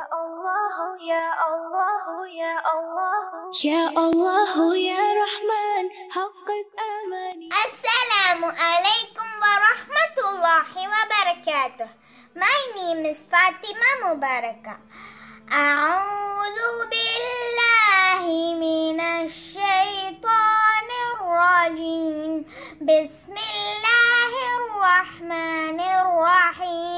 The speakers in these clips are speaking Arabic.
الله يا الله يا الله يا الله يا رحمن حقق أماني السلام عليكم ورحمة الله وبركاته My name is Fatima مباركة أعوذ بالله من الشيطان الرجيم بسم الله الرحمن الرحيم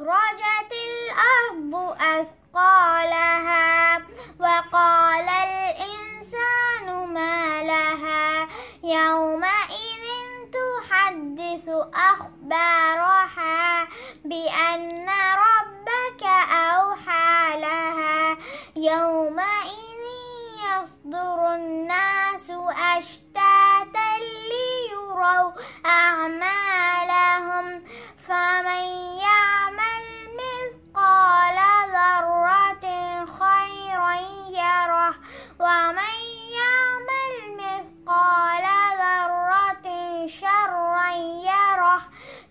أخرجت الأرض أثقالها وقال الإنسان ما لها يومئذ تحدث أخبارها بأن ربك أوحى لها يومئذ يصدر الناس أشتاقا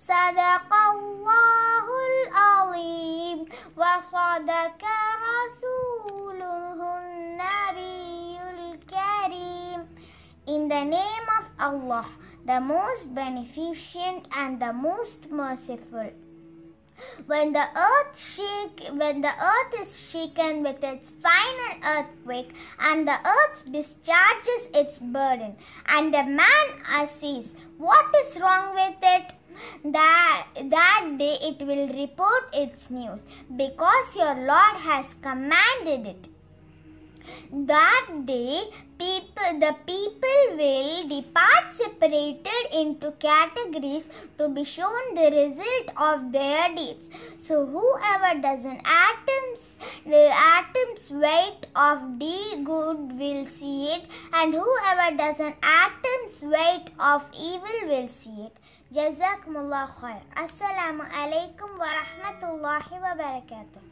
صدق الله العظيم وصدق رسوله النبي الكريم In the name of Allah, the most beneficent and the most merciful. When the earth shake, when the earth is shaken with its final earthquake, and the earth discharges its burden, and the man asks, "What is wrong with it?" That that day it will report its news, because your Lord has commanded it. That day, people, the people will depart separated into categories to be shown the result of their deeds. So, whoever does an atom's, the atom's weight of D good will see it, and whoever does an atom's weight of evil will see it. Jazakumullah khair. Assalamu alaikum wa rahmatullahi wa barakatuh.